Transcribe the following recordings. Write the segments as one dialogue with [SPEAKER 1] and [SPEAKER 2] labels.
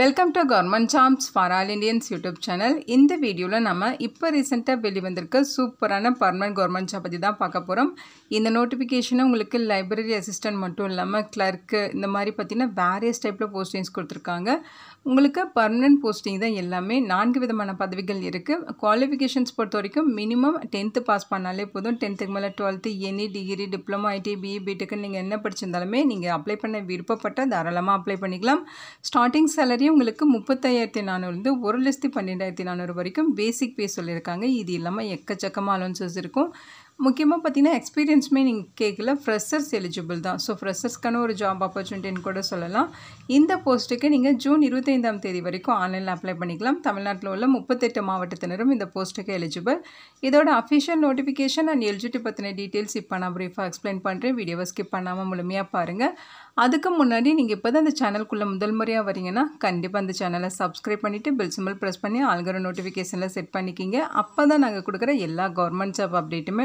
[SPEAKER 1] welcome to government jobs for all Indians YouTube channel இந்த வீடியோவில் நம்ம இப்போ ரீசெண்டாக வெளிவந்திருக்க சூப்பரான பர்மனன்ட் கவர்மெண்ட் ஜாப் பற்றி தான் பார்க்க போகிறோம் இந்த நோட்டிஃபிகேஷனை உங்களுக்கு லைப்ரரி அசிஸ்டன்ட் மட்டும் இல்லாமல் கிளர்க்கு இந்த மாதிரி பார்த்திங்கன்னா வேரியஸ் டைப்பில் போஸ்டிங்ஸ் கொடுத்துருக்காங்க உங்களுக்கு பர்மனெண்ட் போஸ்டிங் தான் எல்லாமே நான்கு விதமான பதவிகள் இருக்குது குவாலிஃபிகேஷன்ஸ் பொறுத்த வரைக்கும் மினிமம் டென்த்து பாஸ் பண்ணாலே போதும் டென்த்துக்கு மேலே twelfth any degree diploma IT BE BTech நீங்கள் என்ன படிச்சிருந்தாலுமே நீங்கள் அப்ளை பண்ண விருப்பப்பட்ட தாராளமாக அப்ளை பண்ணிக்கலாம் ஸ்டார்டிங் சேலரி உங்களுக்கு முப்பத்தாயிரத்தி நானூறுலேருந்து ஒரு லட்சத்தி பன்னெண்டாயிரத்தி நானூறு வரைக்கும் பேசிக் பே சொல்லியிருக்காங்க இது இல்லாமல் எக்கச்சக்கமாக அலோன்சஸ் இருக்கும் முக்கியமாக பார்த்தீங்கன்னா எக்ஸ்பீரியன்ஸுமே நீங்கள் கேட்கல ஃப்ரெஷர்ஸ் எலிஜிபிள் தான் ஸோ ஃப்ரெஷர்ஸ்க்கான ஒரு ஜாப் ஆப்பர்ச்சுனிட்டின்னு கூட சொல்லலாம் இந்த போஸ்ட்டுக்கு நீங்கள் ஜூன் இருபத்தைந்தாம் தேதி வரைக்கும் ஆன்லைனில் அப்ளை பண்ணிக்கலாம் தமிழ்நாட்டில் உள்ள முப்பத்தெட்டு மாவட்டத்தினரும் இந்த போஸ்ட்டுக்கு எலிஜிபிள் இதோட அஃபிஷியல் நோட்டிஃபிகேஷன் அண்ட் எலிஜிட்டி பற்றின டீட்டெயில்ஸ் இப்போ நான் ப்ரீஃபாக எக்ஸ்பிளைன் பண்ணுறேன் வீடியோவை ஸ்கிப் பண்ணாமல் முழுமையாக பாருங்கள் அதுக்கு முன்னாடி நீங்கள் இப்போ தான் அந்த சேனலுக்குள்ளே முதல் முறையாக வரீங்கன்னா கண்டிப்பாக அந்த சேனலை சப்ஸ்கிரைப் பண்ணிவிட்டு பில் சிம்பிள் ப்ரெஸ் பண்ணி ஆல்கர நோட்டிஃபிகேஷனில் செட் பண்ணிக்கிங்க அப்போ தான் நாங்கள் கொடுக்குற எல்லா கவர்மெண்ட் ஜாப் அப்டேட்டுமே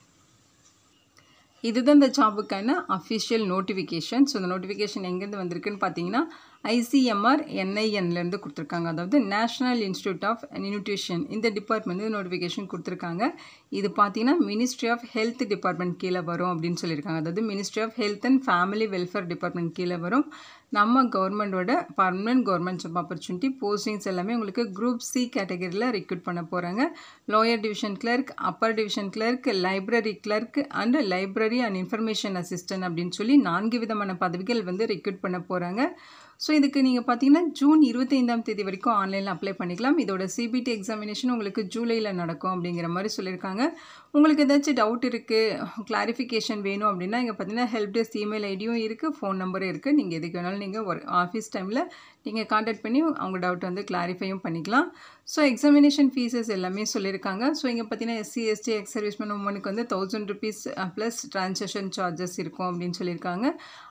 [SPEAKER 1] இதுதான் இந்த ஜாபுக்கான அஃபிஷியல் நோட்டிஃபிகேஷன் ஸோ இந்த நோட்டிஃபிகேஷன் எங்கேருந்து வந்திருக்குன்னு பார்த்தீங்கன்னா ஐசிஎம்ஆர் என்ஐஎன்லேருந்து கொடுத்துருக்காங்க அதாவது நேஷ்னல் இன்ஸ்டியூட் ஆஃப் நியூட்ரிஷன் இந்த டிபார்ட்மெண்ட் நோட்டிஃபிகேஷன் கொடுத்துருக்காங்க இது பார்த்தீங்கன்னா மினிஸ்ட்ரி ஆஃப் ஹெல்த் டிபார்ட்மெண்ட் கீழே வரும் அப்படின்னு சொல்லியிருக்காங்க அதாவது ministry of health and family welfare department கீழே வரும் நம்ம கவர்மெண்டோட permanent government job opportunity postings எல்லாமே உங்களுக்கு குரூப் சி கேட்டகரியில் ரெக்ரூட் பண்ண போகிறாங்க lower division clerk upper division clerk library clerk and library and information assistant அப்படின்னு சொல்லி நான்கு விதமான பதவிகள் வந்து ரெக்ரூட் பண்ண போகிறாங்க ஸோ இதுக்கு நீங்கள் பார்த்தீங்கன்னா ஜூன் இருபத்தைந்தாம் தேதி வரைக்கும் ஆன்லைனில் அப்ளை பண்ணிக்கலாம் இதோட சிபிடி எக்ஸாமினேஷன் உங்களுக்கு ஜூலையில் நடக்கும் அப்படிங்கிற மாதிரி சொல்லியிருக்காங்க உங்களுக்கு ஏதாச்சும் டவுட் இருக்குது கிளாரிஃபிகேஷன் வேணும் அப்படின்னா இங்கே பார்த்தீங்கன்னா ஹெல்ப் டெஸ்க் இமெயில் ஐடியும் இருக்குது ஃபோன் நம்பரும் இருக்குது நீங்கள் எதுக்கு வேணாலும் நீங்கள் ஒரு ஆஃபீஸ் டைமில் நீங்கள் காண்டாக்ட் பண்ணி அவங்க டவுட் வந்து கிளாரிஃபையும் பண்ணிக்கலாம் ஸோ எக்ஸாமினேஷன் ஃபீஸஸ் எல்லாமே சொல்லியிருக்காங்க ஸோ இங்கே பார்த்தீங்கன்னா எஸ்சி எஸ்டி எக்ஸ் சர்வீஸ்மேன் உமனுக்கு வந்து thousand rupees plus transaction charges இருக்கும் அப்படின்னு சொல்லியிருக்காங்க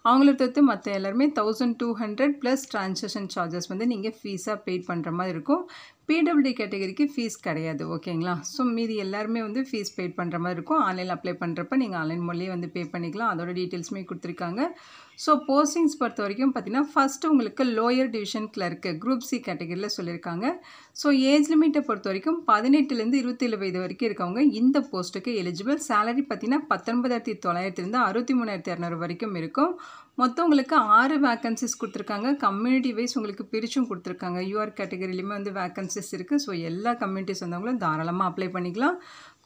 [SPEAKER 1] அவங்கள தவிர்த்து மற்ற எல்லாருமே thousand two hundred plus transaction charges வந்து நீங்கள் ஃபீஸாக பெய்ட் பண்ணுற மாதிரி இருக்கும் பிடபிள்யூ கேட்டகரிக்கு ஃபீஸ் கிடையாது ஓகேங்களா ஸோ மீதி எல்லாருமே வந்து ஃபீஸ் பெய்ட் பண்ணுற மாதிரி இருக்கும் ஆன்லைனில் அப்ளை பண்ணுறப்ப நீங்கள் ஆன்லைன் மூலியே வந்து பே பண்ணிக்கலாம் அதோட டீட்டெயில்ஸுமே கொடுத்துருக்காங்க ஸோ போஸ்டிங்ஸ் பொறுத்த வரைக்கும் பார்த்திங்கன்னா ஃபஸ்ட்டு உங்களுக்கு lower division clerk group C கேட்டகரியில் சொல்லியிருக்காங்க ஸோ ஏஜ் லிமிட்டை பொறுத்த வரைக்கும் பதினெட்டுலேருந்து இருபத்தேழு வயது வரைக்கும் இருக்கவங்க இந்த போஸ்ட்டுக்கு எலிஜிபிள் சேலரி பார்த்திங்கன்னா பத்தொன்பதாயிரத்தி தொள்ளாயிரத்துலேருந்து அறுபத்தி மூணாயிரத்தி இரநூறு வரைக்கும் இருக்கும் மொத்தம் உங்களுக்கு ஆறு வேக்கன்சிஸ் கொடுத்துருக்காங்க கம்யூனிட்டி வைஸ் உங்களுக்கு பிரிச்சும் கொடுத்துருக்காங்க யூஆர் கேட்டகரியிலையுமே வந்து வேக்கன்சிஸ் இருக்குது ஸோ எல்லா கம்யூனிட்டிஸ் வந்தவங்களும் தாராளமாக அப்ளை பண்ணிக்கலாம்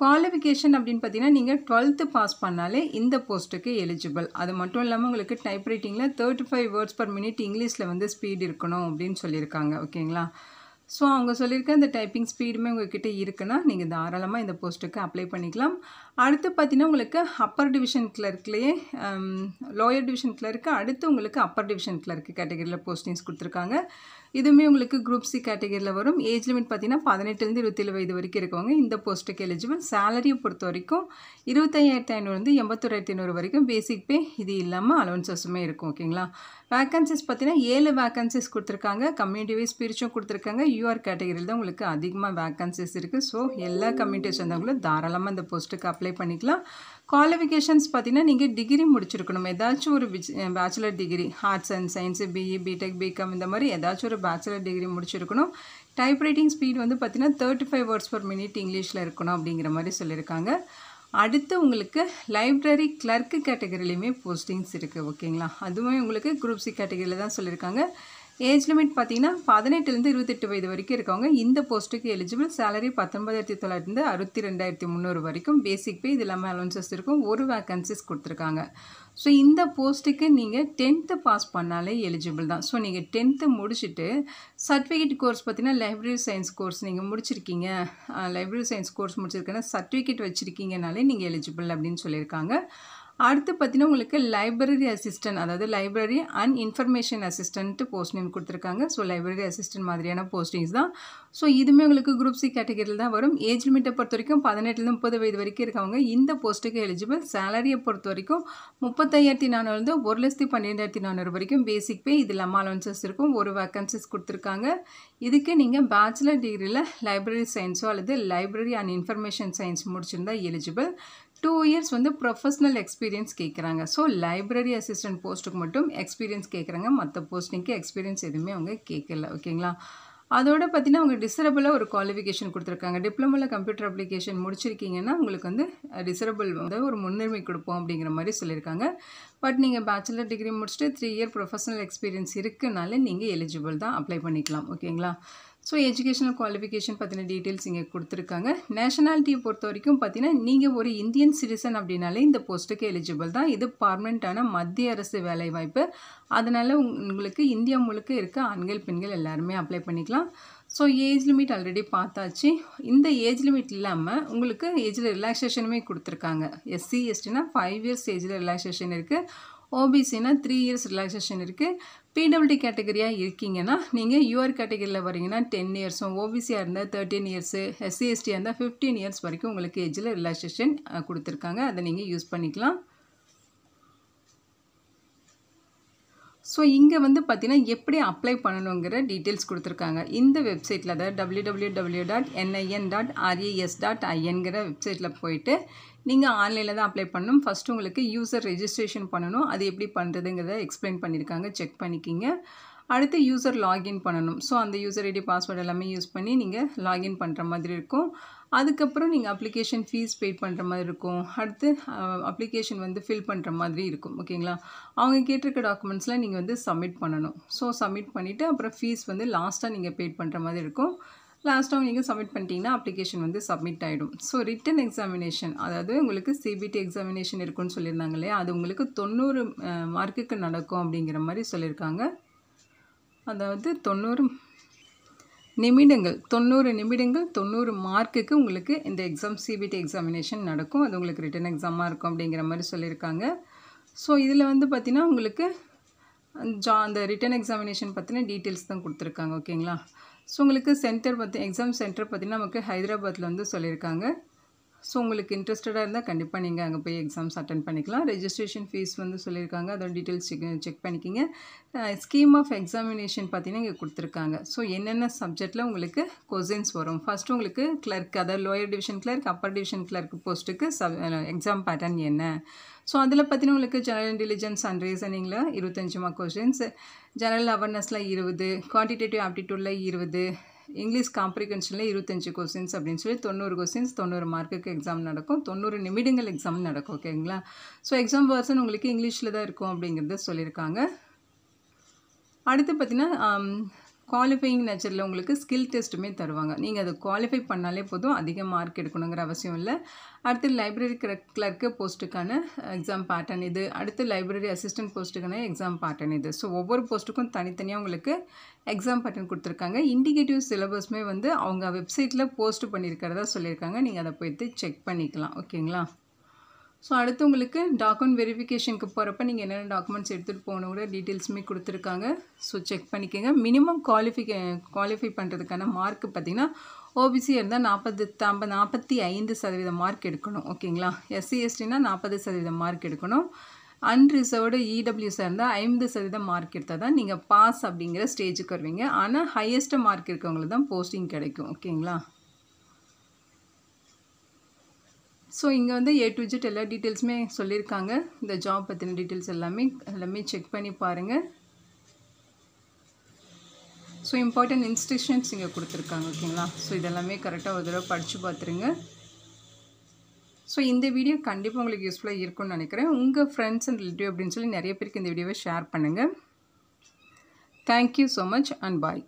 [SPEAKER 1] குவாலிஃபிகேஷன் அப்படின்னு பார்த்தீங்கன்னா நீங்கள் டுவெல்த்து பாஸ் பண்ணாலே இந்த போஸ்ட்டுக்கு எலிஜிபிள் அது மட்டும் இல்லாமல் உங்களுக்கு டைப் ரைட்டிங்கில் thirty five words per minute இங்கிலீஷில் வந்து ஸ்பீட் இருக்கணும் அப்படின்னு சொல்லியிருக்காங்க ஓகேங்களா ஸோ அவங்க சொல்லியிருக்க இந்த டைப்பிங் ஸ்பீடுமே உங்கள்கிட்ட இருக்குன்னா நீங்கள் தாராளமாக இந்த போஸ்ட்டுக்கு அப்ளை பண்ணிக்கலாம் அடுத்து பார்த்தீங்கன்னா உங்களுக்கு அப்பர் டிவிஷன் கிளர்க்லேயே லோயர் டிவிஷன் கிளர்க்கு அடுத்து உங்களுக்கு அப்பர் டிவிஷன் கிளர்க்கு கேட்டகரியில் போஸ்டிங்ஸ் கொடுத்துருக்காங்க இதுவுமே உங்களுக்கு குரூப் சி கேட்டகரியில் வரும் ஏஜ் லிமிட் பார்த்தீங்கன்னா பதினெட்டுலேருந்து இருபத்தேழு வயது வரைக்கும் இருக்கவங்க இந்த போஸ்ட்டுக்கு எலிஜிபிள் சேலரியை பொறுத்த வரைக்கும் இருபத்தையாயிரத்தி ஐநூறுலேருந்து எண்பத்தோராயிரத்தி ஐநூறு வரைக்கும் பேசிக் பே இது இல்லாமல் அலவன்சஸுமே இருக்கும் ஓகேங்களா வேக்கன்சிஸ் பார்த்தீங்கன்னா ஏழு வேக்கன்சிஸ் கொடுத்துருக்காங்க கம்யூனிட்டி வைஸ் பிரிச்சும் கொடுத்துருக்காங்க யூஆர் கேட்டகரியில் தான் உங்களுக்கு அதிகமாக வேக்கன்சிஸ் இருக்குது ஸோ எல்லா கம்யூனிட்டிஸ் வந்தவங்களும் தாராளமாக இந்த போஸ்ட்டுக்கு அப்ளை அப்ளை பண்ணிக்கலாம் குவாலிஃபிகேஷன்ஸ் பார்த்தீங்கன்னா நீங்கள் டிகிரி முடிச்சிருக்கணும் ஏதாச்சும் ஒரு bachelor degree arts and science BE BTech BCom இந்த மாதிரி ஏதாச்சும் ஒரு பேச்சுலர் டிகிரி முடிச்சிருக்கணும் டைப்ரைட்டிங் ஸ்பீட் வந்து பார்த்திங்கன்னா thirty five words per minute இங்கிலீஷில் இருக்கணும் அப்படிங்கிற மாதிரி சொல்லியிருக்காங்க அடுத்து உங்களுக்கு லைப்ரரி கிளர்க்கு கேட்டகரிலையுமே போஸ்டிங்ஸ் இருக்குது ஓகேங்களா அதுவுமே உங்களுக்கு குரூப் சி கேட்டகரியில் தான் சொல்லியிருக்காங்க ஏஜ் லிமிட் பார்த்தீங்கன்னா பதினெட்டுலேருந்து இருபத்தெட்டு வயது வரைக்கும் இருக்கவங்க இந்த போஸ்ட்டுக்கு எலிஜிபிள் சேலரி பத்தொன்பதாயிரத்தி தொள்ளாயிரத்து அறுபத்தி ரெண்டாயிரத்தி முந்நூறு வரைக்கும் பேசிக் பே இது இல்லாமல் அலோன்சஸ் இருக்கும் ஒரு வேக்கன்சிஸ் கொடுத்துருக்காங்க ஸோ இந்த போஸ்ட்டுக்கு நீங்கள் டென்த்து பாஸ் பண்ணாலே எலிஜிபிள் தான் ஸோ நீங்கள் டென்த்து முடிச்சுட்டு சர்டிஃபிகேட் கோர்ஸ் பார்த்தீங்கன்னா லைப்ரரி சயின்ஸ் கோர்ஸ் நீங்கள் முடிச்சிருக்கீங்க லைப்ரரி சயின்ஸ் கோர்ஸ் முடிச்சிருக்கேன்னா சர்டிஃபிகேட் வச்சுருக்கீங்கனாலே நீங்கள் எலிஜிபிள் அப்படின்னு சொல்லியிருக்காங்க அடுத்து பார்த்தீங்கன்னா உங்களுக்கு லைப்ரரி அசிஸ்டன்ட் அதாவது library and information assistant posting கொடுத்துருக்காங்க ஸோ லைப்ரரி அசிஸ்டன்ட் மாதிரியான போஸ்டிங்ஸ் தான் ஸோ இதுவுமே உங்களுக்கு குரூப் சி கேட்டகரியில் தான் வரும் ஏஜ் லிமிட்டை பொறுத்த வரைக்கும் பதினெட்டுலேருந்து முப்பது வயது வரைக்கும் இருக்கவங்க இந்த போஸ்ட்டுக்கு எலிஜிபிள் சேலரியை பொறுத்த வரைக்கும் முப்பத்தையாயிரத்தி நானூறுலேருந்து ஒரு லட்சத்தி பன்னிரெண்டாயிரத்தி நானூறு வரைக்கும் பேசிக் பே இது அம்மா அலவன்சஸ் இருக்கும் ஒரு வேக்கன்சிஸ் கொடுத்துருக்காங்க இதுக்கே நீங்கள் பேச்சுலர் டிகிரியில் லைப்ரரி சயின்ஸோ அல்லது லைப்ரரி அண்ட் இன்ஃபர்மேஷன் சயின்ஸ் முடிச்சிருந்தால் எலிஜிபிள் டூ இயர்ஸ் வந்து ப்ரொஃபஷ்னல் எக்ஸ்பீரியன்ஸ் கேட்குறாங்க ஸோ லைப்ரரி அசிஸ்டன்ட் போஸ்ட்டுக்கு மட்டும் எக்ஸ்பீரியன்ஸ் கேட்குறாங்க மற்ற போஸ்டிங்க்கு எக்ஸ்பீரியன்ஸ் எதுவுமே அவங்க கேட்கல ஓகேங்களா அதோட பார்த்தீங்கன்னா அவங்க டிசரபிளாக ஒரு குவாலிஃபிகேஷன் கொடுத்துருக்காங்க டிப்ளமோவில் கம்ப்யூட்டர் அப்ளிகேஷன் முடிச்சிருக்கீங்கன்னா உங்களுக்கு வந்து டிசரபிள் வந்து ஒரு முன்னுரிமை கொடுப்போம் அப்படிங்கிற மாதிரி சொல்லியிருக்காங்க பட் நீங்கள் பேச்சுலர் டிகிரி முடிச்சுட்டு த்ரீ இயர் ப்ரொஃபஷனல் எக்ஸ்பீரியன்ஸ் இருக்குனால நீங்கள் எலிஜிபிள் தான் அப்ளை பண்ணிக்கலாம் ஓகேங்களா ஸோ எஜுகேஷனல் குவாலிஃபிகேஷன் பற்றின டீட்டெயில்ஸ் இங்கே கொடுத்துருக்காங்க நேஷனாலிட்டியை பொறுத்த வரைக்கும் பார்த்தீங்கன்னா நீங்கள் ஒரு இந்தியன் சிட்டிசன் அப்படின்னாலே இந்த போஸ்ட்டுக்கு எலிஜிபிள் தான் இது பர்மனெண்ட்டான மத்திய அரசு வேலைவாய்ப்பு அதனால் உங்களுக்கு இந்தியா முழுக்க இருக்க ஆண்கள் பெண்கள் எல்லாருமே அப்ளை பண்ணிக்கலாம் ஸோ ஏஜ் லிமிட் ஆல்ரெடி பார்த்தாச்சு இந்த ஏஜ் லிமிட் இல்லாமல் உங்களுக்கு ஏஜில் ரிலாக்ஸேஷனுமே கொடுத்துருக்காங்க எஸ்சி எஸ்டினா ஃபைவ் இயர்ஸ் ஏஜில் ரிலாக்ஸேஷன் இருக்குது ஓபிசினா த்ரீ இயர்ஸ் ரிலாக்ஸேஷன் இருக்குது பிடபிள்டி கேட்டகரியாக இருக்கீங்கன்னா நீங்கள் யூஆர் கேட்டகரியில் வரீங்கன்னா டென் இயர்ஸும் ஓபிசியாக இருந்தால் தேர்ட்டீன் இயர்ஸு எஸ்சிஎஸ்டியாக இருந்தால் ஃபிஃப்டீன் இயர்ஸ் வரைக்கும் உங்களுக்கு ஏஜில் ரிலாக்ஸேஷன் கொடுத்துருக்காங்க அதை நீங்கள் யூஸ் பண்ணிக்கலாம் ஸோ இங்கே வந்து பார்த்திங்கன்னா எப்படி அப்ளை பண்ணணுங்கிற டீட்டெயில்ஸ் கொடுத்துருக்காங்க இந்த வெப்சைட்டில் தான் W W W dot NIN dot RAS dot ஐஎன்கிற வெப்சைட்டில் போயிட்டு நீங்கள் ஆன்லைனில் தான் அப்ளை பண்ணணும் ஃபஸ்ட்டு உங்களுக்கு யூசர் ரெஜிஸ்ட்ரேஷன் பண்ணணும் அது எப்படி பண்ணுறதுங்கிறத எக்ஸ்பிளைன் பண்ணியிருக்காங்க செக் பண்ணிக்கிங்க அடுத்து யூசர் லாகின் பண்ணணும் ஸோ அந்த யூசர் ஐடி பாஸ்வேர்டு எல்லாமே யூஸ் பண்ணி நீங்கள் லாகின் பண்ணுற மாதிரி இருக்கும் அதுக்கப்புறம் நீங்கள் அப்ளிகேஷன் ஃபீஸ் பே பண்ணுற மாதிரி இருக்கும் அடுத்து அப்ளிகேஷன் வந்து ஃபில் பண்ணுற மாதிரி இருக்கும் ஓகேங்களா அவங்க கேட்டிருக்க டாக்குமெண்ட்ஸ்லாம் நீங்கள் வந்து சப்மிட் பண்ணணும் ஸோ சப்மிட் பண்ணிவிட்டு அப்புறம் ஃபீஸ் வந்து லாஸ்ட்டாக நீங்கள் பே பண்ணுற மாதிரி இருக்கும் லாஸ்ட்டாக நீங்கள் சப்மிட் பண்ணிட்டீங்கன்னா அப்ளிகேஷன் வந்து சப்மிட் ஆகிடும் ஸோ ரிட்டன் எக்ஸாமினேஷன் அதாவது உங்களுக்கு சிபிடி எக்ஸாமினேஷன் இருக்குன்னு சொல்லியிருந்தாங்க இல்லையா அது உங்களுக்கு தொண்ணூறு மார்க்குக்கு நடக்கும் அப்படிங்கிற மாதிரி சொல்லியிருக்காங்க அதாவது தொண்ணூறு நிமிடங்கள் தொண்ணூறு நிமிடங்கள் தொண்ணூறு மார்க்குக்கு உங்களுக்கு இந்த எக்ஸாம் சிபிடி எக்ஸாமினேஷன் நடக்கும் அது உங்களுக்கு ரிட்டன் எக்ஸாமாக இருக்கும் அப்படிங்கிற மாதிரி சொல்லியிருக்காங்க ஸோ இதில் வந்து பார்த்திங்கன்னா உங்களுக்கு ஜா அந்த ரிட்டன் எக்ஸாமினேஷன் பற்றின டீட்டெயில்ஸ் தான் கொடுத்துருக்காங்க ஓகேங்களா ஸோ உங்களுக்கு சென்டர் பற்றி எக்ஸாம் சென்டர் பார்த்திங்கன்னா நமக்கு ஹைதராபாத்தில் வந்து சொல்லியிருக்காங்க ஸோ உங்களுக்கு இன்ட்ரெஸ்டடாக இருந்தால் கண்டிப்பாக நீங்கள் அங்கே போய் எக்ஸாம்ஸ் அட்டன் பண்ணிக்கலாம் ரெஜிஸ்ட்ரேஷன் ஃபீஸ் வந்து சொல்லியிருக்காங்க அதோட டீட்டெயில்ஸ் செக் செக் பண்ணிக்கிங்க ஸ்கீம் ஆஃப் எக்ஸாமினேஷன் பார்த்தீங்கன்னா இங்கே கொடுத்துருக்காங்க ஸோ என்னென்ன சப்ஜெக்டில் உங்களுக்கு கொசின்ஸ் வரும் ஃபஸ்ட்டு உங்களுக்கு கிளர்க் அதாவது lower division clerk upper division clerk போஸ்ட்டுக்கு சப் எக்ஸாம் பேட்டர்ன் என்ன ஸோ அதில் பார்த்தீங்கன்னா உங்களுக்கு ஜெனரல் இன்டெலிஜென்ஸ் அண்ட் ரீசனிங்கில் இருபத்தஞ்சு மார்க் கொஷின்ஸ் ஜெனரல் அவேர்னஸில் இருபது குவான்டிடேட்டிவ் ஆப்டிடியூடில் இருபது இங்கிலீஷ் காம்ப்ரிகன்ஷனில் இருபத்தஞ்சி கொஸ்டின்ஸ் அப்படின்னு சொல்லி தொண்ணூறு கொஸ்டின்ஸ் தொண்ணூறு மார்க்குக்கு எக்ஸாம் நடக்கும் தொண்ணூறு நிமிடங்கள் எக்ஸாம் நடக்கும் ஓகேங்களா ஸோ எக்ஸாம் பர்சன் உங்களுக்கு இங்கிலீஷில் தான் இருக்கும் அப்படிங்கிறத சொல்லியிருக்காங்க அடுத்து பார்த்திங்கன்னா um, குவாலிஃபையிங் நேச்சரில் உங்களுக்கு ஸ்கில் டெஸ்ட்டுமே தருவாங்க நீங்கள் அதை குவாலிஃபை பண்ணாலே போதும் அதிக மார்க் எடுக்கணுங்கிற அவசியம் இல்லை அடுத்து லைப்ரரி கிளர்க்கு போஸ்ட்டுக்கான எக்ஸாம் பேட்டர்ன் இது அடுத்து லைப்ரரி அசிஸ்டன்ட் போஸ்ட்டுக்கான எக்ஸாம் பேட்டர்ன் இது ஸோ ஒவ்வொரு போஸ்ட்டுக்கும் தனித்தனியாக உங்களுக்கு எக்ஸாம் பேட்டர்ன் கொடுத்துருக்காங்க இண்டிகேட்டிவ் சிலபஸ்மே வந்து அவங்க வெப்சைட்டில் போஸ்ட் பண்ணியிருக்கிறதா சொல்லியிருக்காங்க நீங்கள் அதை போய்த்து செக் பண்ணிக்கலாம் ஓகேங்களா ஸோ அடுத்து உங்களுக்கு டாக்குமெண்ட் வெரிஃபிகேஷனுக்கு போகிறப்ப நீங்கள் என்னென்ன டாக்குமெண்ட்ஸ் எடுத்துகிட்டு போகணும் கூட டீட்டெயில்ஸுமே கொடுத்துருக்காங்க ஸோ செக் பண்ணிக்கோங்க மினிமம் குவாலிஃபிகே குவாலிஃபை பண்ணுறதுக்கான மார்க்கு பார்த்திங்கன்னா ஓபிசி இருந்தால் நாற்பது ஐம்பது நாற்பத்தி ஐந்து சதவீத மார்க் எடுக்கணும் ஓகேங்களா எஸ்சி எஸ்டினா நாற்பது சதவீத மார்க் எடுக்கணும் அன்ரிசர்வ்டு இடபிள்யூஸாக இருந்தால் ஐம்பது சதவீதம் மார்க் எடுத்தால் தான் நீங்கள் பாஸ் அப்படிங்கிற ஸ்டேஜுக்கு வருவீங்க ஆனால் ஹையஸ்ட்டு மார்க் இருக்கவங்களுக்கு தான் போஸ்டிங் கிடைக்கும் ஓகேங்களா ஸோ இங்கே வந்து ஏ டு ஜெட் எல்லா டீட்டெயில்ஸுமே சொல்லியிருக்காங்க இந்த ஜாப் பற்றின டீட்டெயில்ஸ் எல்லாமே எல்லாமே செக் பண்ணி பாருங்கள் ஸோ இம்பார்ட்டண்ட் இன்ஸ்ட்ரக்ஷன்ஸ் இங்கே கொடுத்துருக்காங்க ஓகேங்களா ஸோ இதெல்லாமே கரெக்டாக ஒரு தடவை படித்து பார்த்துருங்க ஸோ இந்த வீடியோ கண்டிப்பாக உங்களுக்கு யூஸ்ஃபுல்லாக இருக்கும்னு நினைக்கிறேன் உங்கள் ஃப்ரெண்ட்ஸ் அண்ட் ரிலேட்டிவ் அப்படின்னு சொல்லி நிறைய பேருக்கு இந்த வீடியோவை ஷேர் பண்ணுங்கள் thank you so much and bye